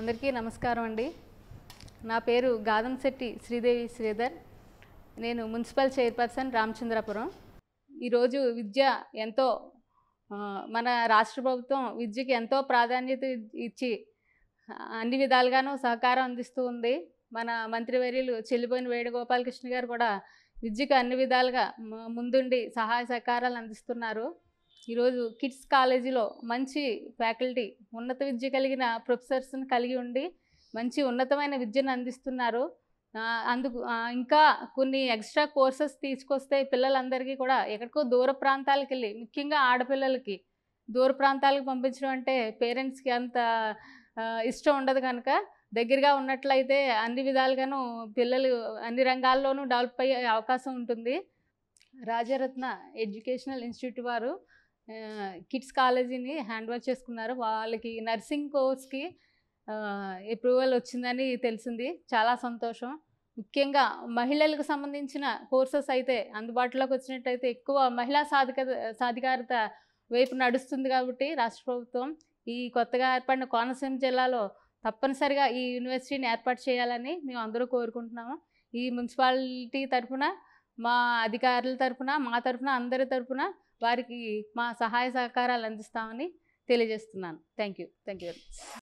అందరికీ నమస్కారం అండి నా పేరు గాదంశెట్టి శ్రీదేవి శ్రీధర్ నేను మున్సిపల్ చైర్పర్సన్ రామచంద్రపురం ఈరోజు విద్య ఎంతో మన రాష్ట్ర ప్రభుత్వం విద్యకి ఎంతో ప్రాధాన్యత ఇచ్చి అన్ని విధాలుగానూ సహకారం అందిస్తూ ఉంది మన మంత్రివర్యులు చెల్లిపోయిన వేణుగోపాలకృష్ణ గారు కూడా విద్యకు అన్ని విధాలుగా ముందుండి సహాయ సహకారాలు అందిస్తున్నారు ఈరోజు కిడ్స్ కాలేజీలో మంచి ఫ్యాకల్టీ ఉన్నత విద్య కలిగిన ప్రొఫెసర్స్ని కలిగి ఉండి మంచి ఉన్నతమైన విద్యను అందిస్తున్నారు అందుకు ఇంకా కొన్ని ఎక్స్ట్రా కోర్సెస్ తీసుకొస్తే పిల్లలందరికీ కూడా ఎక్కడికో దూర ప్రాంతాలకు వెళ్ళి ముఖ్యంగా ఆడపిల్లలకి దూర ప్రాంతాలకు పంపించడం అంటే పేరెంట్స్కి అంత ఇష్టం ఉండదు కనుక దగ్గరగా ఉన్నట్లయితే అన్ని విధాలుగాను పిల్లలు అన్ని రంగాల్లోనూ డెవలప్ అయ్యే అవకాశం ఉంటుంది రాజరత్న ఎడ్యుకేషనల్ ఇన్స్టిట్యూట్ వారు కిడ్స్ కాలేజీని హ్యాండ్ ఓవర్ చేసుకున్నారు వాళ్ళకి నర్సింగ్ కోర్స్కి అప్రూవల్ వచ్చిందని తెలిసింది చాలా సంతోషం ముఖ్యంగా మహిళలకు సంబంధించిన కోర్సెస్ అయితే అందుబాటులోకి వచ్చినట్టయితే ఎక్కువ మహిళా సాధిక సాధికారత వైపు నడుస్తుంది కాబట్టి రాష్ట్ర ప్రభుత్వం ఈ కొత్తగా ఏర్పడిన కోనసీమ జిల్లాలో తప్పనిసరిగా ఈ యూనివర్సిటీని ఏర్పాటు చేయాలని మేము అందరూ కోరుకుంటున్నాము ఈ మున్సిపాలిటీ తరఫున మా అధికారుల తరఫున మా తరఫున అందరి తరఫున వారికి మా సహాయ సహకారాలు అందిస్తామని తెలియజేస్తున్నాను thank you thank you very much